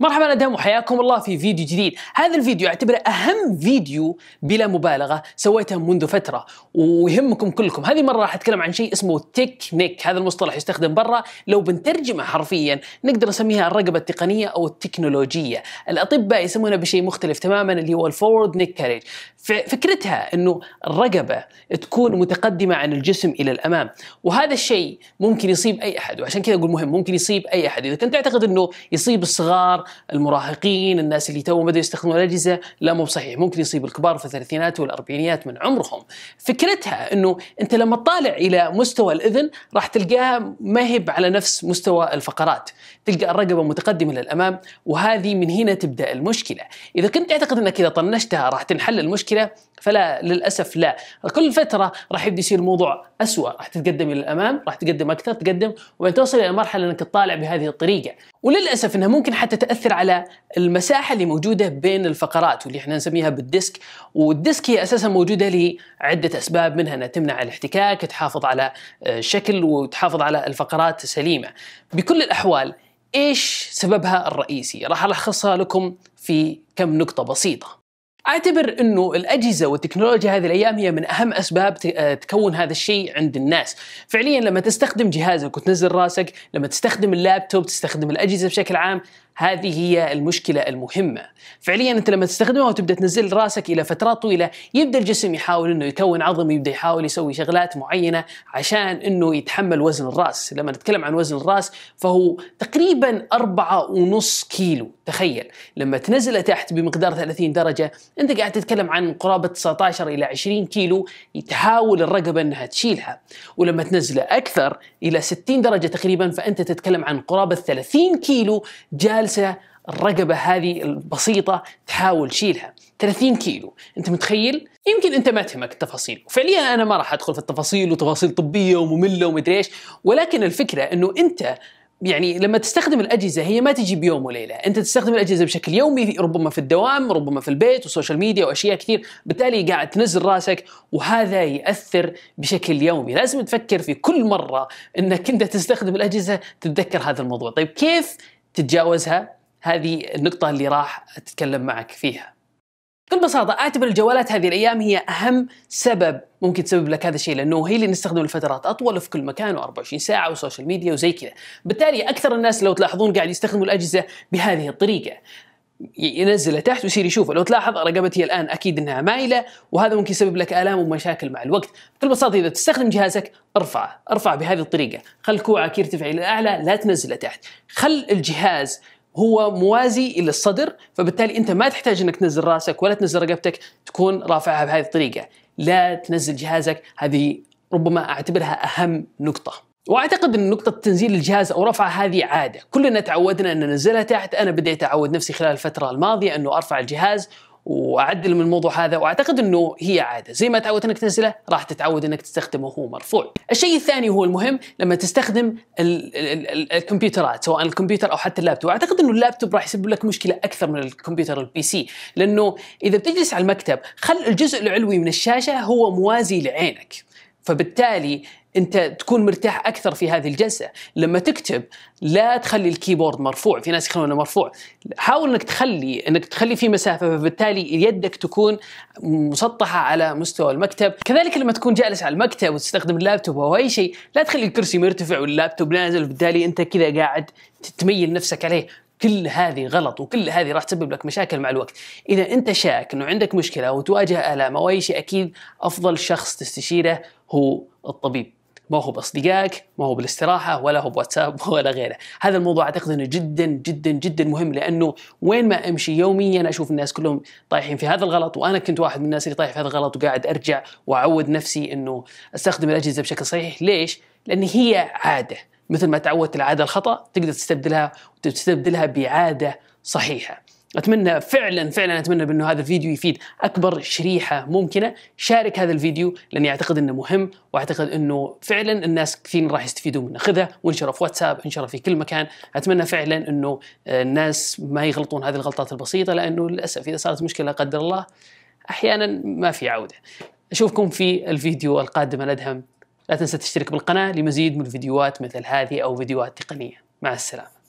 مرحبا ادهم وحياكم الله في فيديو جديد، هذا الفيديو اعتبره اهم فيديو بلا مبالغه سويته منذ فتره ويهمكم كلكم، هذه المره راح اتكلم عن شيء اسمه تكنيك، هذا المصطلح يستخدم برا لو بنترجمه حرفيا نقدر نسميها الرقبه التقنيه او التكنولوجيه، الاطباء يسمونها بشيء مختلف تماما اللي هو الفورد نيك كاريج، فكرتها انه الرقبه تكون متقدمه عن الجسم الى الامام، وهذا الشيء ممكن يصيب اي احد وعشان كذا اقول مهم ممكن يصيب اي احد، اذا كنت تعتقد انه يصيب الصغار المراهقين الناس اللي تو بدأوا يستخدمون الأجهزة لا مو صحيح ممكن يصيب الكبار في الثلاثينات والأربعينيات من عمرهم فكرتها أنه أنت لما تطالع إلى مستوى الإذن راح تلقاها ما هي على نفس مستوى الفقرات تلقى الرقبة متقدمة للأمام وهذه من هنا تبدأ المشكلة إذا كنت تعتقد أنك إذا طنشتها راح تنحل المشكلة فلا للأسف لا كل فترة راح يبدأ يصير الموضوع أسوأ راح تتقدم إلى الأمام راح تقدم أكثر تقدم وبعدين توصل إلى مرحلة أنك تطالع بهذه الطريقة وللأسف أنها ممكن حتى تأثر تاثر على المساحه اللي موجوده بين الفقرات واللي احنا نسميها بالديسك والديسك هي اساسا موجوده لعده اسباب منها انها تمنع الاحتكاك تحافظ على الشكل آه، وتحافظ على الفقرات سليمه بكل الاحوال ايش سببها الرئيسي راح الخصها لكم في كم نقطه بسيطه اعتبر انه الاجهزه والتكنولوجيا هذه الايام هي من اهم اسباب آه، تكون هذا الشيء عند الناس، فعليا لما تستخدم جهازك وتنزل راسك، لما تستخدم اللابتوب، تستخدم الاجهزه بشكل عام، هذه هي المشكلة المهمة فعليا أنت لما تستخدمها وتبدأ تنزل راسك إلى فترات طويلة يبدأ الجسم يحاول أنه يكون عظم يبدأ يحاول يسوي شغلات معينة عشان أنه يتحمل وزن الرأس لما نتكلم عن وزن الرأس فهو تقريبا أربعة ونص كيلو تخيل لما تنزله تحت بمقدار 30 درجة أنت قاعد تتكلم عن قرابة 19 إلى 20 كيلو تحاول الرقبة أنها تشيلها ولما تنزله أكثر إلى 60 درجة تقريبا فأنت تتكلم عن قرابة 30 كيلو جالس جالسة الرقبه هذه البسيطه تحاول تشيلها 30 كيلو انت متخيل يمكن انت ما تهمك التفاصيل وفعليا انا ما راح ادخل في التفاصيل وتفاصيل طبيه وممله ومدري ايش ولكن الفكره انه انت يعني لما تستخدم الاجهزه هي ما تجي بيوم وليله، انت تستخدم الاجهزه بشكل يومي ربما في الدوام، ربما في البيت والسوشيال ميديا واشياء كثير، بالتالي قاعد تنزل راسك وهذا ياثر بشكل يومي، لازم تفكر في كل مره انك انت تستخدم الاجهزه تتذكر هذا الموضوع، طيب كيف تتجاوزها هذه النقطة اللي راح أتكلم معك فيها بكل بساطة أعتبر الجوالات هذه الأيام هي أهم سبب ممكن تسبب لك هذا الشيء لأنه هي اللي نستخدمه لفترات أطول في كل مكان و24 ساعة وسوشيال ميديا وزي كذا بالتالي أكثر الناس لو تلاحظون قاعد يستخدموا الأجهزة بهذه الطريقة ينزله تحت ويصير يشوفه لو تلاحظ رقبتي الان اكيد انها مايله وهذا ممكن يسبب لك الام ومشاكل مع الوقت بكل بساطه اذا تستخدم جهازك ارفعه ارفع بهذه الطريقه خل كوعك يرتفع الى الاعلى لا تنزله تحت خل الجهاز هو موازي الى الصدر فبالتالي انت ما تحتاج انك تنزل راسك ولا تنزل رقبتك تكون رافعها بهذه الطريقه لا تنزل جهازك هذه ربما اعتبرها اهم نقطه واعتقد ان نقطه تنزيل الجهاز او رفعه هذه عاده كلنا تعودنا ان ننزلها تحت انا بديت اعود نفسي خلال الفتره الماضيه انه ارفع الجهاز واعدل من الموضوع هذا واعتقد انه هي عاده زي ما تعودت انك تنزله راح تتعود انك تستخدمه وهو مرفوع الشيء الثاني وهو المهم لما تستخدم الـ الـ الـ الكمبيوترات سواء الكمبيوتر او حتى اللابتوب اعتقد انه اللابتوب راح يسبب لك مشكله اكثر من الكمبيوتر البي سي لانه اذا بتجلس على المكتب خل الجزء العلوي من الشاشه هو موازي لعينك فبالتالي انت تكون مرتاح اكثر في هذه الجلسه لما تكتب لا تخلي الكيبورد مرفوع في ناس يخلونه مرفوع حاول انك تخلي انك تخلي في مسافه فبالتالي يدك تكون مسطحه على مستوى المكتب كذلك لما تكون جالس على المكتب وتستخدم اللابتوب او اي شيء لا تخلي الكرسي مرتفع واللابتوب نازل بالتالي انت كذا قاعد تميل نفسك عليه كل هذه غلط وكل هذه راح تسبب لك مشاكل مع الوقت اذا انت شاك انه عندك مشكله وتواجه الام او اي شيء اكيد افضل شخص تستشيره هو الطبيب ما هو باصدقائك ما هو بالاستراحه ولا هو بواتساب ولا غيره هذا الموضوع اعتقد انه جدا جدا جدا مهم لانه وين ما امشي يوميا اشوف الناس كلهم طايحين في هذا الغلط وانا كنت واحد من الناس اللي طايح في هذا الغلط وقاعد ارجع واعود نفسي انه استخدم الاجهزه بشكل صحيح ليش لان هي عاده مثل ما تعودت العاده الخطا تقدر تستبدلها وتستبدلها بعاده صحيحه اتمنى فعلا فعلا اتمنى بانه هذا الفيديو يفيد اكبر شريحه ممكنه شارك هذا الفيديو لاني اعتقد انه مهم واعتقد انه فعلا الناس كثير راح يستفيدوا منه خذه وانشره في واتساب انشره في كل مكان اتمنى فعلا انه الناس ما يغلطون هذه الغلطات البسيطه لانه للاسف اذا صارت مشكله لا قدر الله احيانا ما في عوده اشوفكم في الفيديو القادم الادهم لا تنسى تشترك بالقناة لمزيد من الفيديوهات مثل هذه أو فيديوهات تقنية مع السلامة